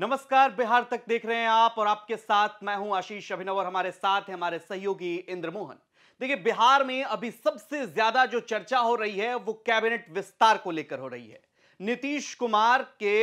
नमस्कार बिहार तक देख रहे हैं आप और आपके साथ मैं हूं आशीष अभिनव और हमारे साथ है हमारे सहयोगी इंद्रमोहन देखिए बिहार में अभी सबसे ज्यादा जो चर्चा हो रही है वो कैबिनेट विस्तार को लेकर हो रही है नीतीश कुमार के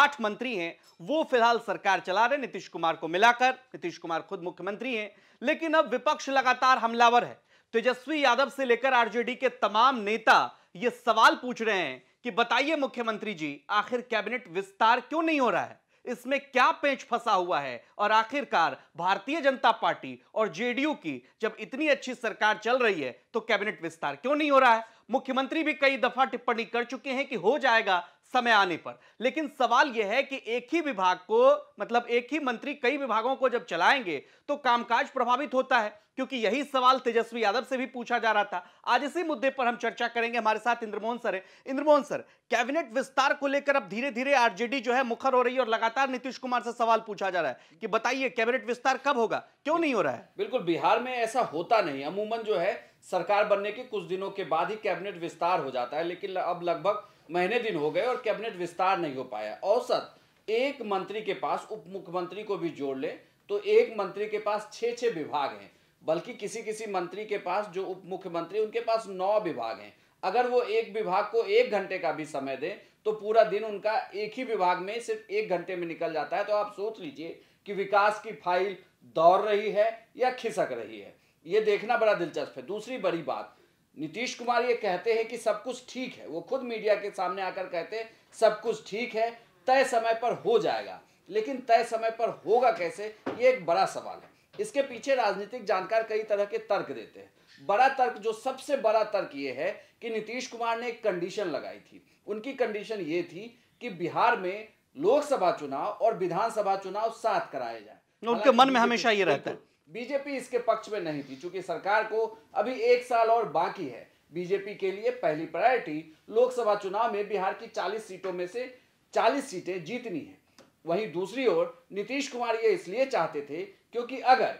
आठ मंत्री हैं वो फिलहाल सरकार चला रहे नीतीश कुमार को मिलाकर नीतीश कुमार खुद मुख्यमंत्री हैं लेकिन अब विपक्ष लगातार हमलावर है तेजस्वी यादव से लेकर आरजेडी के तमाम नेता ये सवाल पूछ रहे हैं कि बताइए मुख्यमंत्री जी आखिर कैबिनेट विस्तार क्यों नहीं हो रहा है इसमें क्या पेच फंसा हुआ है और आखिरकार भारतीय जनता पार्टी और जेडीयू की जब इतनी अच्छी सरकार चल रही है तो कैबिनेट विस्तार क्यों नहीं हो रहा है मुख्यमंत्री भी कई दफा टिप्पणी कर चुके हैं कि हो जाएगा समय आने पर लेकिन सवाल यह है कि एक ही विभाग को मतलब एक ही मंत्री कई विभागों को जब चलाएंगे तो कामकाज प्रभावित होता है क्योंकि यही सवाल तेजस्वी यादव से भी पूछा जा रहा था आज इसी मुद्दे पर हम चर्चा करेंगे हमारे साथ इंद्रमोहन सर है इंद्रमोहन सर कैबिनेट विस्तार को लेकर अब धीरे धीरे आरजेडी जो है मुखर हो रही है और लगातार नीतीश कुमार से सवाल पूछा जा रहा है कि बताइए कैबिनेट विस्तार कब होगा क्यों नहीं हो रहा है बिल्कुल बिहार में ऐसा होता नहीं अमूमन जो है सरकार बनने के कुछ दिनों के बाद ही कैबिनेट विस्तार हो जाता है लेकिन अब लगभग महीने दिन हो गए और कैबिनेट विस्तार नहीं हो पाया औसत एक मंत्री के पास उप मुख्यमंत्री को भी जोड़ ले तो एक मंत्री के पास छः छः विभाग हैं बल्कि किसी किसी मंत्री के पास जो उप मुख्यमंत्री उनके पास नौ विभाग हैं अगर वो एक विभाग को एक घंटे का भी समय दे तो पूरा दिन उनका एक ही विभाग में सिर्फ एक घंटे में निकल जाता है तो आप सोच लीजिए कि विकास की फाइल दौड़ रही है या खिसक रही है ये देखना बड़ा दिलचस्प है दूसरी बड़ी बात नीतीश कुमार ये कहते हैं कि सब कुछ ठीक है वो खुद मीडिया के सामने आकर कहते हैं सब कुछ ठीक है तय समय पर हो जाएगा लेकिन तय समय पर होगा कैसे ये एक बड़ा सवाल है इसके पीछे राजनीतिक जानकार कई तरह के तर्क देते हैं बड़ा तर्क जो सबसे बड़ा तर्क ये है कि नीतीश कुमार ने एक कंडीशन लगाई थी उनकी कंडीशन ये थी कि बिहार में लोकसभा चुनाव और विधानसभा चुनाव साथ कराए जाए उनके मन में हमेशा ये रहता है बीजेपी इसके पक्ष में नहीं थी चूंकि सरकार को अभी एक साल और बाकी है बीजेपी के लिए पहली प्रायोरिटी लोकसभा चुनाव में बिहार की 40 सीटों में से 40 सीटें जीतनी है वहीं दूसरी ओर नीतीश कुमार ये इसलिए चाहते थे क्योंकि अगर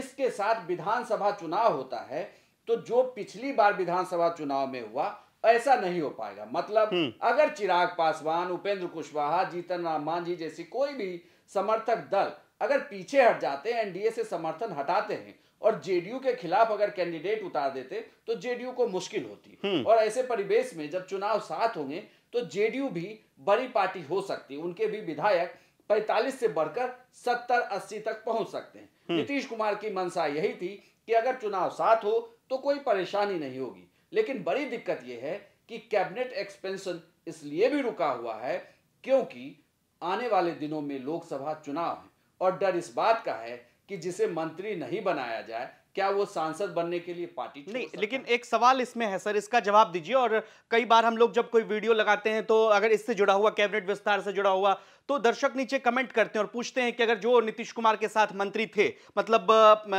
इसके साथ विधानसभा चुनाव होता है तो जो पिछली बार विधानसभा चुनाव में हुआ ऐसा नहीं हो पाएगा मतलब हम्म। अगर चिराग पासवान उपेंद्र कुशवाहा जीतन राम मांझी जैसी कोई भी समर्थक दल अगर पीछे हट जाते हैं एनडीए से समर्थन हटाते हैं और जेडीयू के खिलाफ अगर कैंडिडेट उतार देते तो जेडीयू को मुश्किल होती हम्म। और ऐसे परिवेश में जब चुनाव साथ होंगे तो जेडीयू भी बड़ी पार्टी हो सकती उनके भी विधायक 45 से बढ़कर 70-80 तक पहुंच सकते हैं हम्म। नीतीश कुमार की मंशा यही थी कि अगर चुनाव साथ हो तो कोई परेशानी नहीं होगी लेकिन बड़ी दिक्कत यह है कि कैबिनेट एक्सपेंशन इसलिए भी रुका हुआ है क्योंकि आने वाले दिनों में लोकसभा चुनाव है और डर इस बात का है कि जिसे मंत्री नहीं बनाया जाए क्या वो सांसद बनने के लिए पार्टी नहीं लेकिन एक सवाल इसमें है सर इसका जवाब दीजिए और कई बार हम लोग जब कोई वीडियो लगाते हैं तो अगर इससे जुड़ा हुआ कैबिनेट विस्तार से जुड़ा हुआ तो दर्शक नीचे कमेंट करते हैं और पूछते हैं कि अगर जो नीतीश कुमार के साथ मंत्री थे मतलब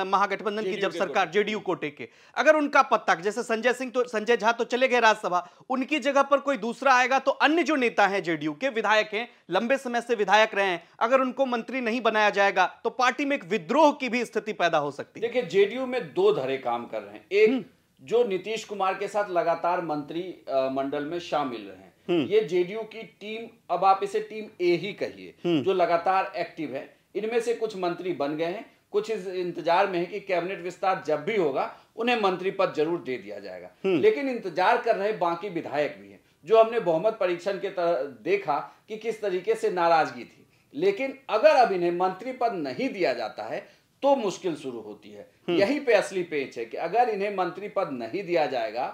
महागठबंधन की जब सरकार जेडीयू कोटे के अगर उनका पत्ता जैसे संजय सिंह तो संजय झा तो चले गए राज्यसभा उनकी जगह पर कोई दूसरा आएगा तो अन्य जो नेता है जेडीयू के विधायक हैं लंबे समय से विधायक रहे हैं अगर उनको मंत्री नहीं बनाया जाएगा तो पार्टी में एक विद्रोह की भी स्थिति पैदा हो सकती है देखिये जेडीयू में दो धरे काम कर रहे हैं एक हम्म। जो नीतीश कुमार के साथ लगातार मंत्री मंडल में शामिल रहे हैं हम्म। ये जेडीयू की टीम अब आप इसे टीम ए ही कहिए हम्म। जो लगातार एक्टिव है इनमें से कुछ मंत्री बन गए हैं कुछ इस इंतजार में है कि कैबिनेट विस्तार जब भी होगा उन्हें मंत्री पद जरूर दे दिया जाएगा हम्म। लेकिन इंतजार कर रहे बाकी विधायक भी हैं जो हमने बहुमत परीक्षण के तरह देखा कि किस तरीके से नाराजगी थी लेकिन अगर अब इन्हें मंत्री पद नहीं दिया जाता है तो मुश्किल शुरू होती है यही पे असली पेच है कि अगर इन्हें मंत्री पद नहीं दिया जाएगा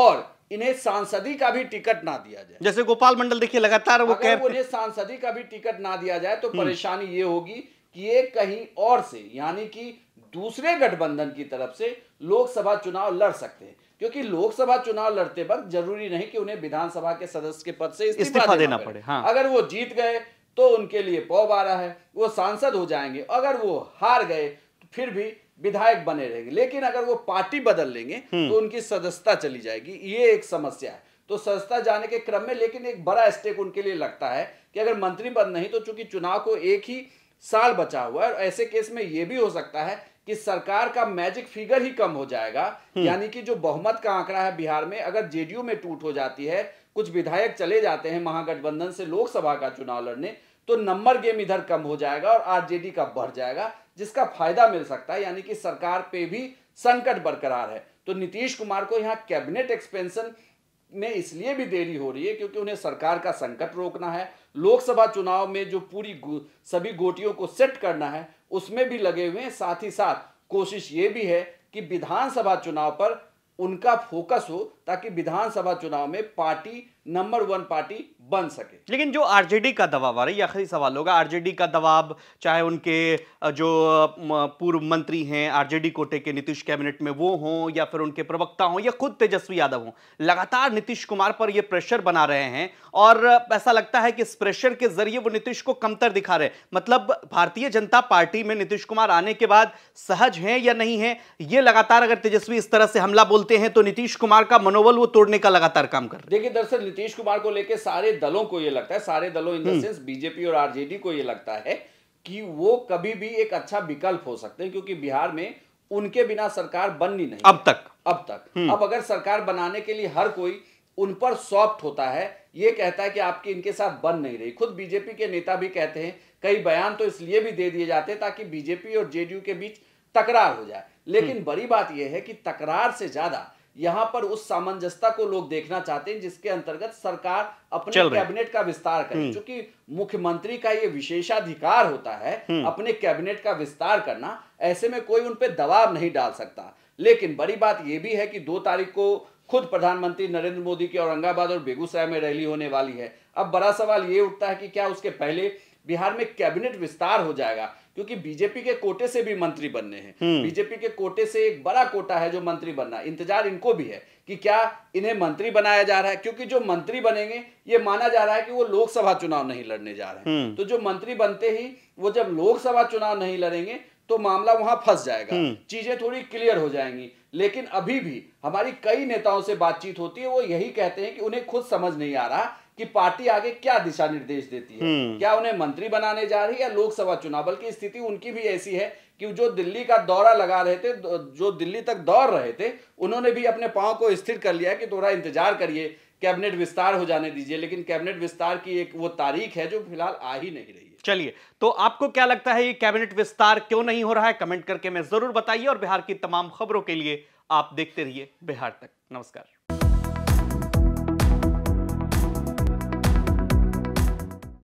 और इन्हें सांसदी का भी टिकट ना दिया जाए जैसे गोपाल मंडल देखिए लगातार वो कह उन्हें सांसदी का भी टिकट ना दिया जाए तो हम्म। परेशानी ये होगी कि ये कहीं और से यानी कि दूसरे गठबंधन की तरफ से लोकसभा चुनाव लड़ सकते हैं क्योंकि लोकसभा चुनाव लड़ते वक्त जरूरी नहीं कि उन्हें विधानसभा के सदस्य के पद से इस्तीफा देना पड़े हाँ। अगर वो जीत गए तो उनके लिए पौ बारह है वो सांसद हो जाएंगे अगर वो हार गए तो फिर भी विधायक बने रहेंगे लेकिन अगर वो पार्टी बदल लेंगे हम्म। तो उनकी सदस्यता चली जाएगी ये एक समस्या है तो सदस्यता जाने के क्रम में लेकिन एक बड़ा स्टेक उनके लिए लगता है कि अगर मंत्री पद नहीं तो चूंकि चुनाव को एक ही साल बचा हुआ है और ऐसे केस में यह भी हो सकता है कि सरकार का मैजिक फिगर ही कम हो जाएगा हम्म। यानी कि जो बहुमत का आंकड़ा है बिहार में अगर जेडीयू में टूट हो जाती है कुछ विधायक चले जाते हैं महागठबंधन से लोकसभा का चुनाव लड़ने तो नंबर गेम इधर कम हो जाएगा और आरजेडी का बढ़ जाएगा जिसका फायदा मिल सकता है यानी कि सरकार पे भी संकट बरकरार है तो नीतीश कुमार को यहाँ कैबिनेट एक्सपेंशन में इसलिए भी देरी हो रही है क्योंकि उन्हें सरकार का संकट रोकना है लोकसभा चुनाव में जो पूरी सभी गोटियों को सेट करना है उसमें भी लगे हुए हैं साथ ही साथ कोशिश ये भी है कि विधानसभा चुनाव पर उनका फोकस हो ताकि विधानसभा चुनाव में पार्टी नंबर वन पार्टी बन सके लेकिन जो आरजेडी का दबाव आ रहा है आखिरी सवाल होगा आरजेडी का दबाव चाहे उनके जो पूर्व मंत्री हैं आरजेडी कोटे के नीतीश कैबिनेट में वो हों या फिर उनके प्रवक्ता हों या खुद तेजस्वी यादव हों लगातार नीतीश कुमार पर ये प्रेशर बना रहे हैं और ऐसा लगता है कि इस प्रेशर के जरिए वो नीतीश को कमतर दिखा रहे मतलब भारतीय जनता पार्टी में नीतीश कुमार आने के बाद सहज हैं या नहीं है ये लगातार अगर तेजस्वी इस तरह से हमला बोलते हैं तो नीतीश कुमार का मनोबल वो तोड़ने का लगातार काम कर रहे देखिए दरअसल नीतीश कुमार को लेकर सारे दलों को ये लगता है सारे दलों in the hmm. Sense BJP और आरजेडी को ये लगता है कि वो कभी भी एक अच्छा विकल्प हो सकते हैं क्योंकि बिहार में उनके बिना सरकार बननी नहीं अब तक अब तक हम्म। अब अगर सरकार बनाने के लिए हर कोई उन पर सॉफ्ट होता है ये कहता है कि आपकी इनके साथ बन नहीं रही खुद बीजेपी के नेता भी कहते हैं कई बयान तो इसलिए भी दे दिए जाते हैं ताकि बीजेपी और जेडीयू के बीच तकरार हो जाए लेकिन हम्म। बड़ी बात यह है कि तकरार से ज्यादा यहाँ पर उस सामंजस्यता को लोग देखना चाहते हैं जिसके अंतर्गत सरकार अपने कैबिनेट का विस्तार करे क्योंकि हम्म। मुख्यमंत्री का ये विशेषाधिकार होता है हम्म। अपने कैबिनेट का विस्तार करना ऐसे में कोई उन पर दबाव नहीं डाल सकता लेकिन बड़ी बात यह भी है कि दो तारीख को खुद प्रधानमंत्री नरेंद्र मोदी की औरंगाबाद और बेगूसराय में रैली होने वाली है अब बड़ा सवाल ये उठता है कि क्या उसके पहले बिहार में कैबिनेट विस्तार हो जाएगा क्योंकि बीजेपी के कोटे से भी मंत्री बनने हैं हम्म। बीजेपी के कोटे से एक बड़ा कोटा है जो मंत्री बनना इंतजार इनको भी है कि क्या इन्हें मंत्री बनाया जा रहा है क्योंकि जो मंत्री बनेंगे ये माना जा रहा है कि वो लोकसभा चुनाव नहीं लड़ने जा रहे हैं हम्म। तो जो मंत्री बनते ही वो जब लोकसभा चुनाव नहीं लड़ेंगे तो मामला वहां फंस जाएगा हम्म। चीजें थोड़ी क्लियर हो जाएंगी लेकिन अभी भी हमारी कई नेताओं से बातचीत होती है वो यही कहते हैं कि उन्हें खुद समझ नहीं आ रहा कि पार्टी आगे क्या दिशा निर्देश देती है हम्म। क्या उन्हें मंत्री बनाने जा रही है या लोकसभा चुनाव बल्कि स्थिति उनकी भी ऐसी है कि जो दिल्ली का दौरा लगा रहे थे जो दिल्ली तक दौड़ रहे थे उन्होंने भी अपने पांव को स्थिर कर लिया कि थोड़ा इंतजार करिए कैबिनेट विस्तार हो जाने दीजिए लेकिन कैबिनेट विस्तार की एक वो तारीख है जो फिलहाल आ ही नहीं रही चलिए तो आपको क्या लगता है ये कैबिनेट विस्तार क्यों नहीं हो रहा है कमेंट करके मैं जरूर बताइए और बिहार की तमाम खबरों के लिए आप देखते रहिए बिहार तक नमस्कार